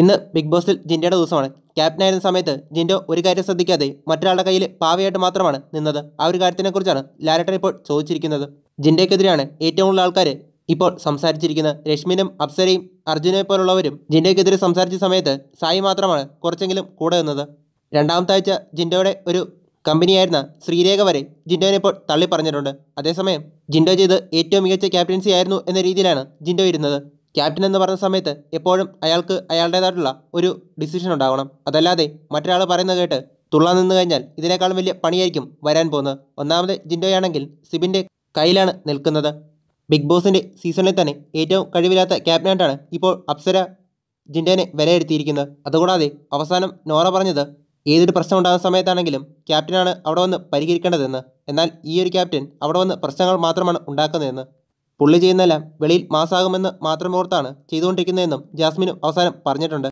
ഇന്ന് ബിഗ് ബോസിൽ ജിൻഡയുടെ ദിവസമാണ് ക്യാപ്റ്റനായിരുന്ന സമയത്ത് ജിൻഡോ ഒരു കാര്യം ശ്രദ്ധിക്കാതെ മറ്റൊരാളുടെ കയ്യിൽ പാവയായിട്ട് മാത്രമാണ് നിന്നത് ആ ഒരു കാര്യത്തിനെക്കുറിച്ചാണ് ലാലട്ടൻ ഇപ്പോൾ ചോദിച്ചിരിക്കുന്നത് ജിൻഡയ്ക്കെതിരെയാണ് ഏറ്റവും കൂടുതൽ ആൾക്കാർ ഇപ്പോൾ സംസാരിച്ചിരിക്കുന്നത് രശ്മിനും അപ്സരയും അർജുനെ പോലുള്ളവരും ജിൻഡയ്ക്കെതിരെ സംസാരിച്ച സമയത്ത് സായി മാത്രമാണ് കുറച്ചെങ്കിലും കൂടെ നിന്നത് രണ്ടാമത്തെ ആഴ്ച ജിൻഡോയുടെ ഒരു കമ്പനിയായിരുന്ന ശ്രീരേഖ വരെ ജിൻഡോനെ ഇപ്പോൾ തള്ളി പറഞ്ഞിട്ടുണ്ട് അതേസമയം ജിൻഡോ ചെയ്ത് ഏറ്റവും മികച്ച ക്യാപ്റ്റൻസി ആയിരുന്നു എന്ന രീതിയിലാണ് ജിൻഡോ ഇരുന്നത് ക്യാപ്റ്റൻ എന്ന് പറഞ്ഞ സമയത്ത് എപ്പോഴും അയാൾക്ക് അയാളുടേതായിട്ടുള്ള ഒരു ഡിസിഷൻ ഉണ്ടാകണം അതല്ലാതെ മറ്റൊരാൾ പറയുന്നത് കേട്ട് തുള്ളാൻ നിന്ന് കഴിഞ്ഞാൽ ഇതിനേക്കാളും വലിയ പണിയായിരിക്കും വരാൻ പോകുന്നത് ഒന്നാമത് ജിൻഡോയാണെങ്കിൽ സിബിൻ്റെ കയ്യിലാണ് നിൽക്കുന്നത് ബിഗ് ബോസിൻ്റെ സീസണിൽ തന്നെ ഏറ്റവും കഴിവില്ലാത്ത ക്യാപ്റ്റനായിട്ടാണ് ഇപ്പോൾ അപ്സര ജിൻഡോനെ വിലയിരുത്തിയിരിക്കുന്നത് അതുകൂടാതെ അവസാനം നോറ പറഞ്ഞത് ഏതൊരു പ്രശ്നം ഉണ്ടാകുന്ന സമയത്താണെങ്കിലും ക്യാപ്റ്റനാണ് അവിടെ വന്ന് പരിഹരിക്കേണ്ടതെന്ന് എന്നാൽ ഈ ഒരു ക്യാപ്റ്റൻ അവിടെ വന്ന് പ്രശ്നങ്ങൾ മാത്രമാണ് ഉണ്ടാക്കുന്നതെന്ന് പുള്ളി ചെയ്യുന്നതെല്ലാം വെളിയിൽ മാത്രം മാത്രമോർത്താണ് ചെയ്തുകൊണ്ടിരിക്കുന്നതെന്നും ജാസ്മിനും അവസാനം പറഞ്ഞിട്ടുണ്ട്